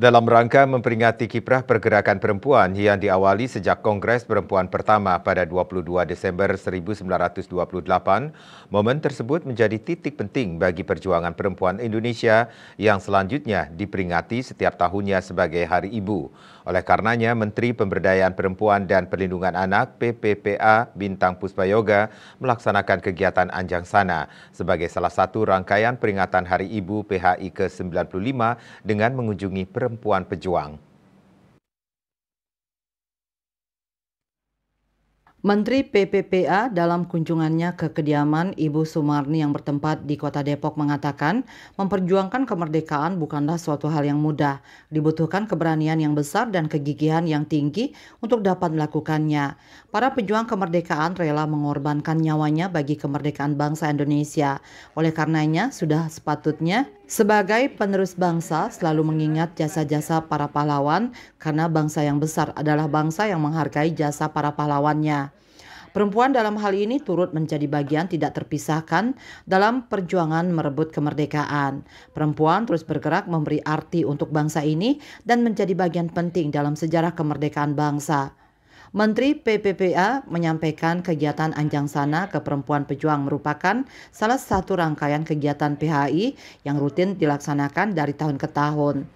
dalam rangka memperingati kiprah pergerakan perempuan yang diawali sejak Kongres Perempuan pertama pada 22 Desember 1928, momen tersebut menjadi titik penting bagi perjuangan perempuan Indonesia yang selanjutnya diperingati setiap tahunnya sebagai Hari Ibu. Oleh karenanya, Menteri Pemberdayaan Perempuan dan Perlindungan Anak PPPA Bintang Puspayoga melaksanakan kegiatan Anjang Sana sebagai salah satu rangkaian peringatan Hari Ibu PHI ke-95 dengan mengunjungi perempuan perempuan pejuang. Menteri PPPA dalam kunjungannya ke kediaman Ibu Sumarni yang bertempat di Kota Depok mengatakan, memperjuangkan kemerdekaan bukanlah suatu hal yang mudah. Dibutuhkan keberanian yang besar dan kegigihan yang tinggi untuk dapat melakukannya. Para pejuang kemerdekaan rela mengorbankan nyawanya bagi kemerdekaan bangsa Indonesia. Oleh karenanya, sudah sepatutnya sebagai penerus bangsa, selalu mengingat jasa-jasa para pahlawan karena bangsa yang besar adalah bangsa yang menghargai jasa para pahlawannya. Perempuan dalam hal ini turut menjadi bagian tidak terpisahkan dalam perjuangan merebut kemerdekaan. Perempuan terus bergerak memberi arti untuk bangsa ini dan menjadi bagian penting dalam sejarah kemerdekaan bangsa. Menteri PPPA menyampaikan kegiatan Anjang Sana ke Perempuan Pejuang merupakan salah satu rangkaian kegiatan PHI yang rutin dilaksanakan dari tahun ke tahun.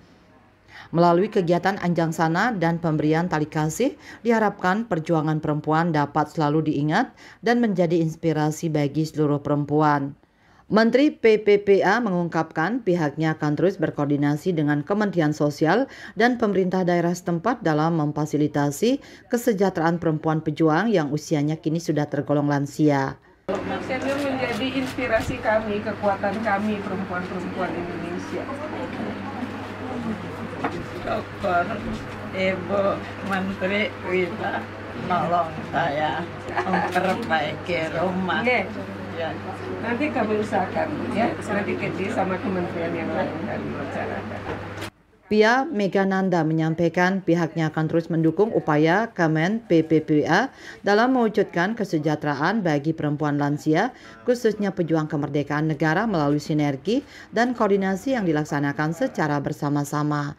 Melalui kegiatan Anjang Sana dan pemberian tali kasih, diharapkan perjuangan perempuan dapat selalu diingat dan menjadi inspirasi bagi seluruh perempuan. Menteri PPPA mengungkapkan pihaknya akan terus berkoordinasi dengan Kementerian Sosial dan pemerintah daerah setempat dalam memfasilitasi kesejahteraan perempuan pejuang yang usianya kini sudah tergolong lansia. Senior menjadi inspirasi kami, kekuatan kami perempuan-perempuan Indonesia. Dokter, Ibu Menteri Wina nolong saya memperbaiki rumah. Nanti kami usahakan ya, nanti KD sama kementerian yang lain dan bicarakan. Pia Megananda menyampaikan pihaknya akan terus mendukung upaya Kemen PPPA dalam mewujudkan kesejahteraan bagi perempuan lansia, khususnya pejuang kemerdekaan negara melalui sinergi dan koordinasi yang dilaksanakan secara bersama-sama.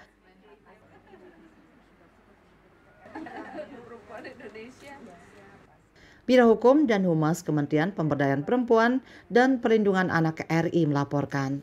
Biro Hukum dan Humas Kementerian Pemberdayaan Perempuan dan Perlindungan Anak RI melaporkan.